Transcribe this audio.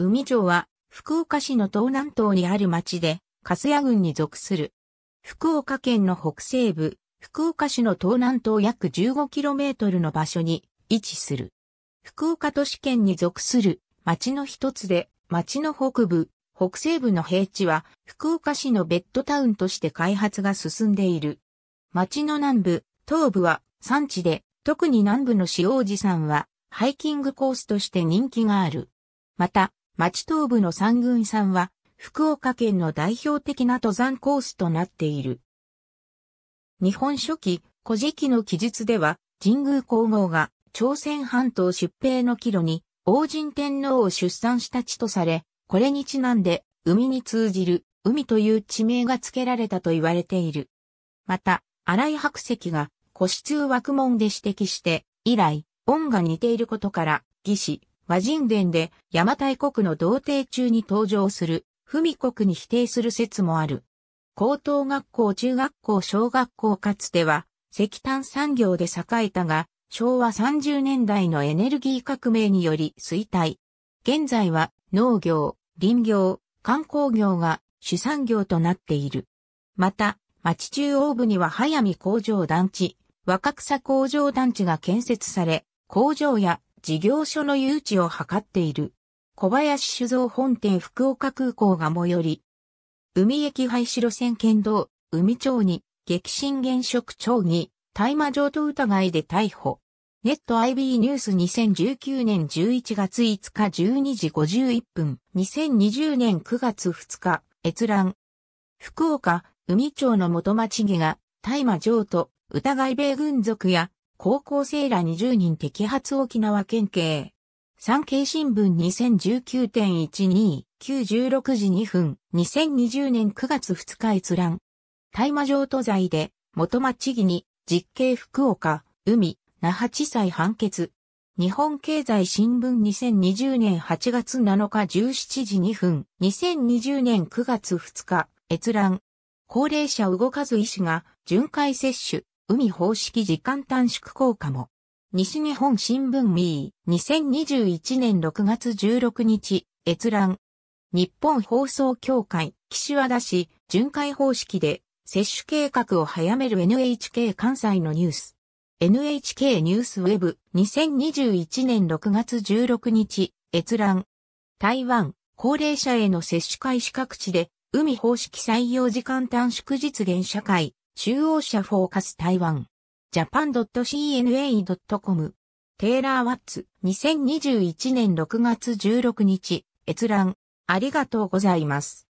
海町は、福岡市の東南東にある町で、粕谷郡に属する。福岡県の北西部、福岡市の東南東約 15km の場所に位置する。福岡都市圏に属する町の一つで、町の北部、北西部の平地は、福岡市のベッドタウンとして開発が進んでいる。町の南部、東部は山地で、特に南部の塩じさんは、ハイキングコースとして人気がある。また、町東部の三軍山は、福岡県の代表的な登山コースとなっている。日本初期、古事記の記述では、神宮皇后が朝鮮半島出兵の帰路に王神天皇を出産した地とされ、これにちなんで海に通じる海という地名が付けられたと言われている。また、荒井白石が古史通枠門で指摘して、以来、恩が似ていることから、義士、和人伝で邪馬台国の童貞中に登場する、文国に否定する説もある。高等学校、中学校、小学校かつては石炭産業で栄えたが、昭和30年代のエネルギー革命により衰退。現在は農業、林業、観光業が主産業となっている。また、町中央部には早見工場団地、若草工場団地が建設され、工場や事業所の誘致を図っている。小林酒造本店福岡空港が最寄り。海駅廃止路線県道、海町に、激震現職町に、大麻状と疑いで逮捕。ネット IB ニュース2019年11月5日12時51分、2020年9月2日、閲覧。福岡、海町の元町議が、大麻状と疑い米軍属や高校生ら20人摘発沖縄県警。産経新聞2019.12、916時2分、2020年9月2日閲覧。大麻上都罪で、元町議に、実刑福岡、海、那覇地裁判決。日本経済新聞2020年8月7日17時2分、2020年9月2日、閲覧。高齢者動かず医師が巡回接種、海方式時間短縮効果も。西日本新聞ミー、2021年6月16日、閲覧。日本放送協会、岸和田市、巡回方式で、接種計画を早める NHK 関西のニュース。NHK ニュースウェブ2021年6月16日、閲覧。台湾、高齢者への接種開始各地で、海方式採用時間短縮実現社会、中央社フォーカス台湾。japan.cna.com。テイラー・ワッツ、2021年6月16日、閲覧。ありがとうございます。